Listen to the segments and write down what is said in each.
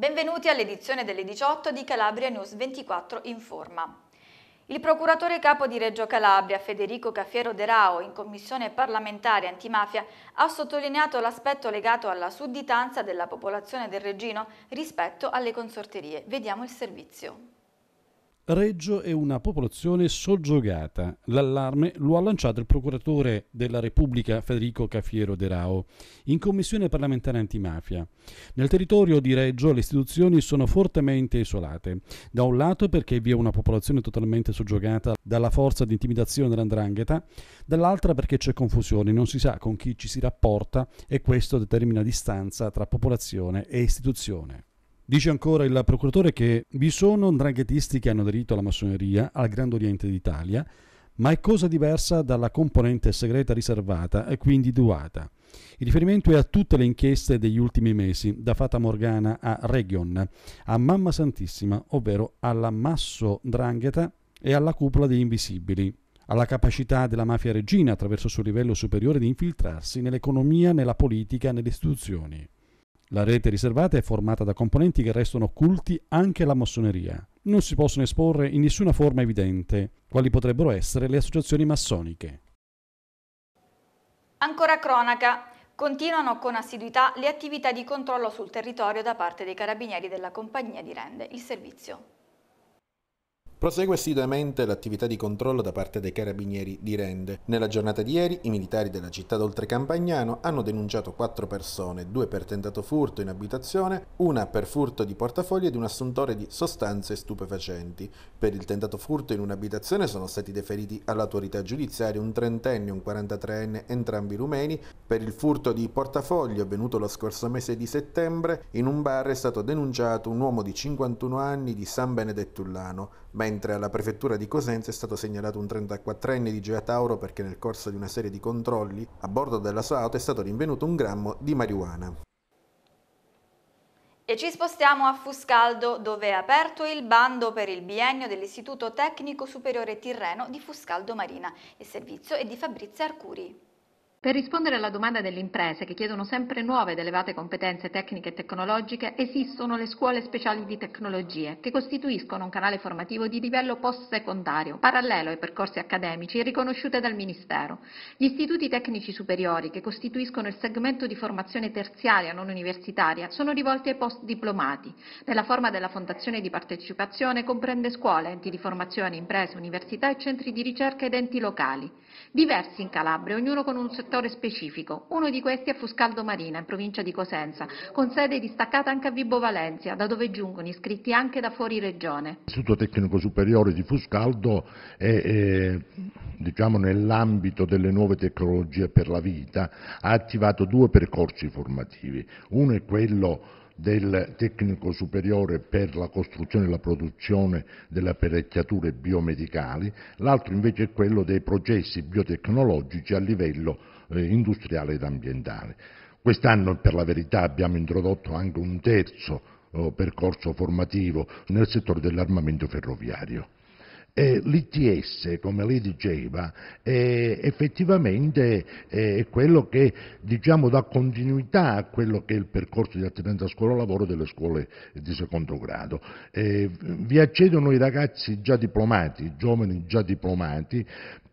Benvenuti all'edizione delle 18 di Calabria News 24 Informa. Il procuratore capo di Reggio Calabria, Federico Caffiero De Rao, in commissione parlamentare antimafia, ha sottolineato l'aspetto legato alla sudditanza della popolazione del Regino rispetto alle consorterie. Vediamo il servizio. Reggio è una popolazione soggiogata. L'allarme lo ha lanciato il procuratore della Repubblica Federico Cafiero De Rao in commissione parlamentare antimafia. Nel territorio di Reggio le istituzioni sono fortemente isolate. Da un lato perché vi è una popolazione totalmente soggiogata dalla forza di intimidazione dell'andrangheta, dall'altra perché c'è confusione, non si sa con chi ci si rapporta e questo determina distanza tra popolazione e istituzione. Dice ancora il procuratore che vi sono dranghetisti che hanno aderito alla massoneria al Grande Oriente d'Italia, ma è cosa diversa dalla componente segreta riservata e quindi duata. Il riferimento è a tutte le inchieste degli ultimi mesi, da Fata Morgana a Region, a Mamma Santissima, ovvero alla Masso Drangheta e alla cupola degli invisibili, alla capacità della mafia regina attraverso il suo livello superiore di infiltrarsi nell'economia, nella politica, nelle istituzioni. La rete riservata è formata da componenti che restano occulti anche alla massoneria. Non si possono esporre in nessuna forma evidente, quali potrebbero essere le associazioni massoniche. Ancora cronaca. Continuano con assiduità le attività di controllo sul territorio da parte dei carabinieri della compagnia di Rende, il servizio. Prosegue assiduamente l'attività di controllo da parte dei carabinieri di Rende. Nella giornata di ieri i militari della città d'Oltrecampagnano hanno denunciato quattro persone, due per tentato furto in abitazione, una per furto di portafogli ed un assuntore di sostanze stupefacenti. Per il tentato furto in un'abitazione sono stati deferiti all'autorità giudiziaria un trentenne e un 43enne, entrambi rumeni. Per il furto di portafoglio avvenuto lo scorso mese di settembre, in un bar è stato denunciato un uomo di 51 anni di San Benedettulano, mentre mentre alla prefettura di Cosenza è stato segnalato un 34enne di Gea Tauro perché nel corso di una serie di controlli a bordo della sua auto è stato rinvenuto un grammo di marijuana. E ci spostiamo a Fuscaldo, dove è aperto il bando per il biennio dell'Istituto Tecnico Superiore Tirreno di Fuscaldo Marina. Il servizio è di Fabrizio Arcuri. Per rispondere alla domanda delle imprese che chiedono sempre nuove ed elevate competenze tecniche e tecnologiche, esistono le scuole speciali di tecnologie, che costituiscono un canale formativo di livello post-secondario, parallelo ai percorsi accademici riconosciute dal Ministero. Gli istituti tecnici superiori, che costituiscono il segmento di formazione terziaria non universitaria, sono rivolti ai post-diplomati. Nella forma della fondazione di partecipazione comprende scuole, enti di formazione, imprese, università e centri di ricerca ed enti locali. Diversi in Calabria, ognuno con un settore specifico. Uno di questi è Fuscaldo Marina, in provincia di Cosenza, con sede distaccata anche a Vibo Valencia, da dove giungono iscritti anche da fuori regione. L'istituto tecnico superiore di Fuscaldo è, è eh, diciamo, nell'ambito delle nuove tecnologie per la vita, ha attivato due percorsi formativi. Uno è quello del tecnico superiore per la costruzione e la produzione delle apparecchiature biomedicali, l'altro invece è quello dei processi biotecnologici a livello eh, industriale ed ambientale. Quest'anno, per la verità, abbiamo introdotto anche un terzo oh, percorso formativo nel settore dell'armamento ferroviario. Eh, L'ITS, come lei diceva, effettivamente eh, è quello che diciamo, dà continuità a quello che è il percorso di a scuola-lavoro delle scuole di secondo grado. Eh, vi accedono i ragazzi già diplomati, i giovani già diplomati,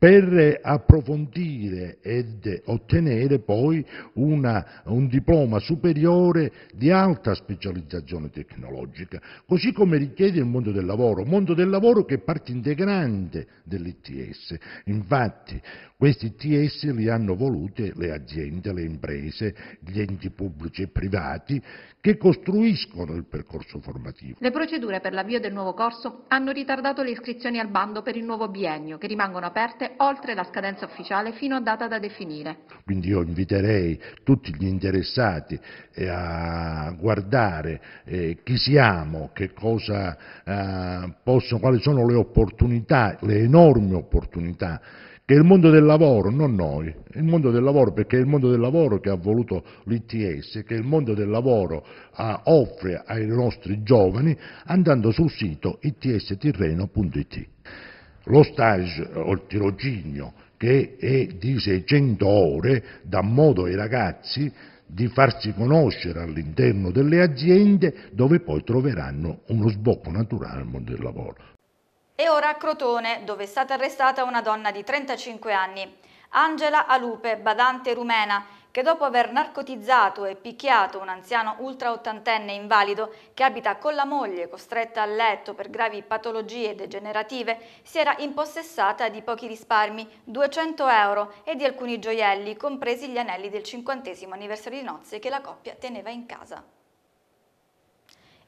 per approfondire ed ottenere poi un diploma superiore di alta specializzazione tecnologica, così come richiede il mondo del lavoro, che è parte integrante dell'ITS. Infatti, questi ITS li hanno voluti le aziende, le imprese, gli enti pubblici e privati che costruiscono il percorso formativo. Le procedure per l'avvio del nuovo corso hanno ritardato le iscrizioni al bando per il nuovo biennio, che rimangono aperte oltre la scadenza ufficiale fino a data da definire. Quindi io inviterei tutti gli interessati eh, a guardare eh, chi siamo, cosa, eh, possono, quali sono le opportunità, le enormi opportunità che il mondo del lavoro, non noi, il mondo del lavoro, perché è il mondo del lavoro che ha voluto l'ITS, che il mondo del lavoro ah, offre ai nostri giovani andando sul sito itstirreno.it. Lo *stage* eh, o il tirocinio, che è di 600 ore, dà modo ai ragazzi di farsi conoscere all'interno delle aziende, dove poi troveranno uno sbocco naturale al mondo del lavoro. E ora a Crotone, dove è stata arrestata una donna di 35 anni. Angela Alupe, badante rumena, che dopo aver narcotizzato e picchiato un anziano ultraottantenne invalido che abita con la moglie costretta a letto per gravi patologie degenerative, si era impossessata di pochi risparmi, 200 euro e di alcuni gioielli, compresi gli anelli del cinquantesimo anniversario di nozze che la coppia teneva in casa.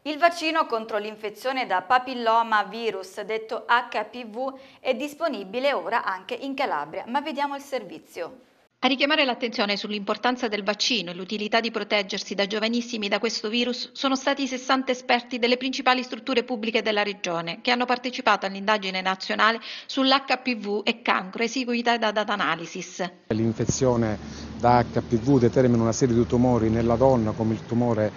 Il vaccino contro l'infezione da papilloma virus, detto HPV, è disponibile ora anche in Calabria, ma vediamo il servizio. A richiamare l'attenzione sull'importanza del vaccino e l'utilità di proteggersi da giovanissimi da questo virus sono stati i 60 esperti delle principali strutture pubbliche della regione che hanno partecipato all'indagine nazionale sull'HPV e cancro eseguita da Data Analysis. L'infezione da HPV determina una serie di tumori nella donna come il tumore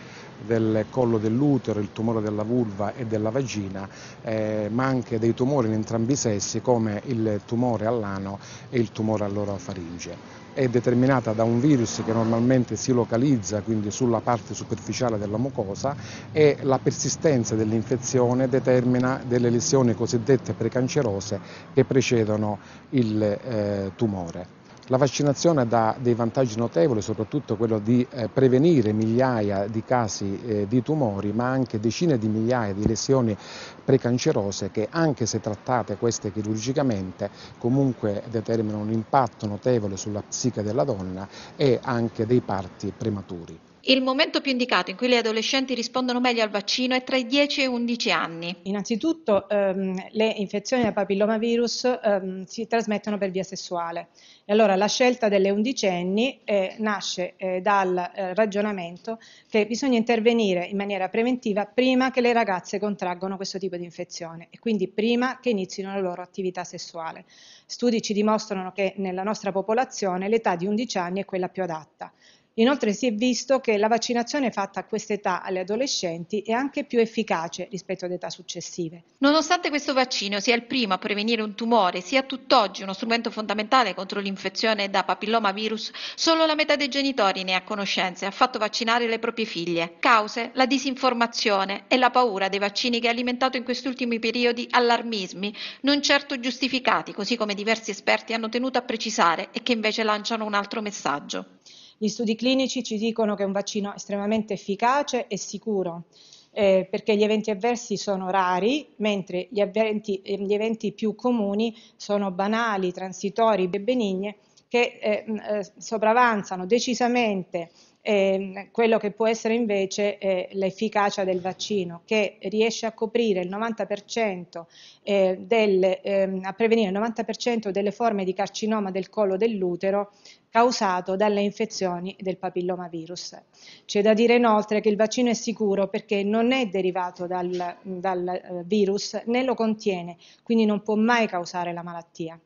del collo dell'utero, il tumore della vulva e della vagina, eh, ma anche dei tumori in entrambi i sessi come il tumore all'ano e il tumore all'orofaringe. È determinata da un virus che normalmente si localizza quindi sulla parte superficiale della mucosa e la persistenza dell'infezione determina delle lesioni cosiddette precancerose che precedono il eh, tumore. La vaccinazione dà dei vantaggi notevoli, soprattutto quello di eh, prevenire migliaia di casi eh, di tumori, ma anche decine di migliaia di lesioni precancerose che anche se trattate queste chirurgicamente comunque determinano un impatto notevole sulla psiche della donna e anche dei parti prematuri. Il momento più indicato in cui le adolescenti rispondono meglio al vaccino è tra i 10 e i 11 anni. Innanzitutto ehm, le infezioni da papillomavirus ehm, si trasmettono per via sessuale. E allora la scelta delle undicenni eh, nasce eh, dal eh, ragionamento che bisogna intervenire in maniera preventiva prima che le ragazze contraggano questo tipo di infezione e quindi prima che inizino la loro attività sessuale. Studi ci dimostrano che nella nostra popolazione l'età di 11 anni è quella più adatta. Inoltre si è visto che la vaccinazione fatta a quest'età alle adolescenti è anche più efficace rispetto ad età successive. Nonostante questo vaccino sia il primo a prevenire un tumore, sia tutt'oggi uno strumento fondamentale contro l'infezione da papillomavirus, solo la metà dei genitori ne ha conoscenza e ha fatto vaccinare le proprie figlie. Cause? La disinformazione e la paura dei vaccini che ha alimentato in questi ultimi periodi allarmismi, non certo giustificati, così come diversi esperti hanno tenuto a precisare e che invece lanciano un altro messaggio. Gli studi clinici ci dicono che è un vaccino estremamente efficace e sicuro. Eh, perché gli eventi avversi sono rari, mentre gli eventi, eh, gli eventi più comuni sono banali, transitori e che eh, eh, sopravanzano decisamente eh, quello che può essere invece eh, l'efficacia del vaccino, che riesce a coprire il 90% eh, del, ehm, a prevenire il 90% delle forme di carcinoma del collo dell'utero causato dalle infezioni del papillomavirus. C'è da dire inoltre che il vaccino è sicuro perché non è derivato dal, dal eh, virus né lo contiene, quindi non può mai causare la malattia.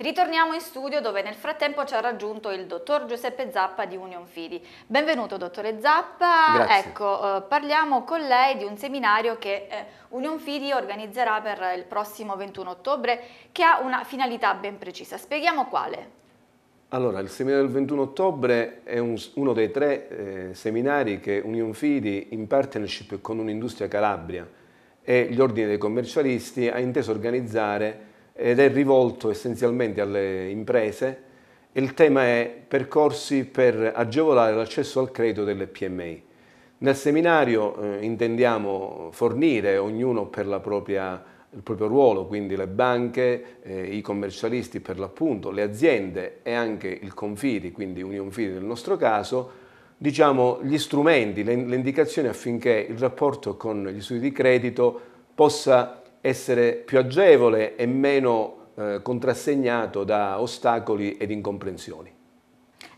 Ritorniamo in studio dove nel frattempo ci ha raggiunto il dottor Giuseppe Zappa di Union Fidi. Benvenuto dottore Zappa, Grazie. ecco eh, parliamo con lei di un seminario che eh, Union Fidi organizzerà per il prossimo 21 ottobre che ha una finalità ben precisa, spieghiamo quale. Allora, il seminario del 21 ottobre è un, uno dei tre eh, seminari che Union Fidi in partnership con un'industria Calabria e gli ordini dei commercialisti ha inteso organizzare ed è rivolto essenzialmente alle imprese e il tema è percorsi per agevolare l'accesso al credito delle PMI. Nel seminario eh, intendiamo fornire ognuno per propria, il proprio ruolo, quindi le banche, eh, i commercialisti per l'appunto, le aziende e anche il Confidi, quindi Union Fidi nel nostro caso, diciamo, gli strumenti, le, le indicazioni affinché il rapporto con gli istituti di credito possa essere più agevole e meno eh, contrassegnato da ostacoli ed incomprensioni.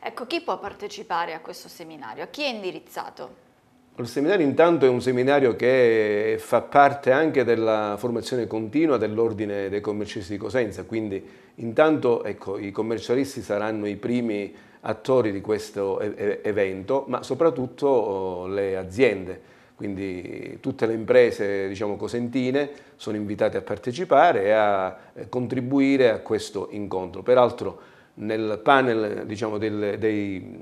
Ecco, chi può partecipare a questo seminario? A chi è indirizzato? Il seminario intanto è un seminario che fa parte anche della formazione continua dell'Ordine dei commercialisti di Cosenza, quindi intanto ecco, i commercialisti saranno i primi attori di questo evento, ma soprattutto oh, le aziende quindi tutte le imprese diciamo, cosentine sono invitate a partecipare e a eh, contribuire a questo incontro. Peraltro nel panel diciamo, del, dei,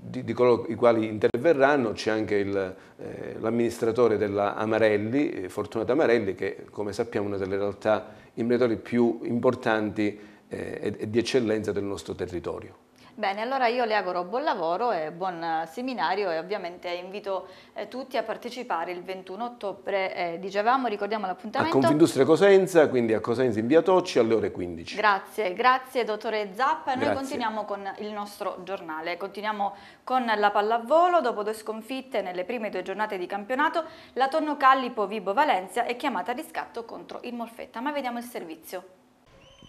di, di, coloro i quali interverranno c'è anche eh, l'amministratore eh, della Amarelli, eh, Fortunata Amarelli, che come sappiamo è una delle realtà imprenditori più importanti eh, e, e di eccellenza del nostro territorio. Bene, allora io le auguro buon lavoro e buon eh, seminario e ovviamente invito eh, tutti a partecipare il 21 ottobre, eh, dicevamo, ricordiamo l'appuntamento. A Confindustria Cosenza, quindi a Cosenza in via Tocci alle ore 15. Grazie, grazie dottore Zappa. Noi grazie. continuiamo con il nostro giornale, continuiamo con la pallavolo, dopo due sconfitte nelle prime due giornate di campionato, la Tonno Callipo Vibo Valencia è chiamata a riscatto contro il Molfetta, ma vediamo il servizio.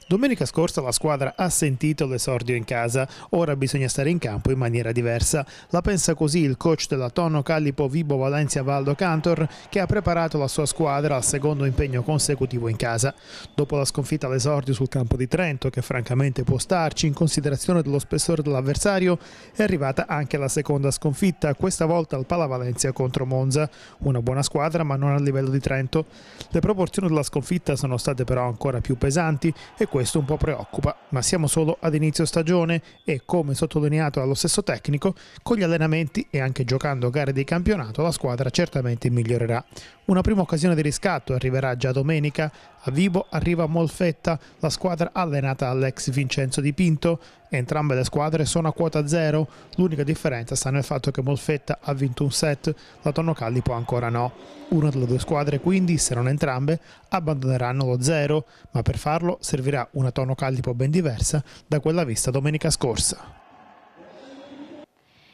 Domenica scorsa la squadra ha sentito l'esordio in casa, ora bisogna stare in campo in maniera diversa. La pensa così il coach della Tono Callipo Vibo Valencia Valdo Cantor che ha preparato la sua squadra al secondo impegno consecutivo in casa. Dopo la sconfitta all'esordio sul campo di Trento, che francamente può starci in considerazione dello spessore dell'avversario, è arrivata anche la seconda sconfitta, questa volta al Pala Valencia contro Monza. Una buona squadra ma non a livello di Trento. Le proporzioni della sconfitta sono state però ancora più pesanti e questo un po' preoccupa, ma siamo solo ad inizio stagione e come sottolineato dallo stesso tecnico, con gli allenamenti e anche giocando gare di campionato la squadra certamente migliorerà. Una prima occasione di riscatto arriverà già domenica a Vibo arriva Molfetta, la squadra allenata all'ex Vincenzo Di Pinto. Entrambe le squadre sono a quota zero, l'unica differenza sta nel fatto che Molfetta ha vinto un set, la Tonno Callipo ancora no. Una delle due squadre quindi, se non entrambe, abbandoneranno lo zero, ma per farlo servirà una Tonno Callipo ben diversa da quella vista domenica scorsa.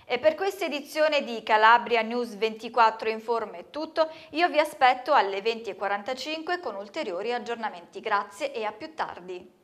E per questa edizione di Calabria News 24 Informe è tutto, io vi aspetto alle 20.45 con ulteriori aggiornamenti. Grazie e a più tardi.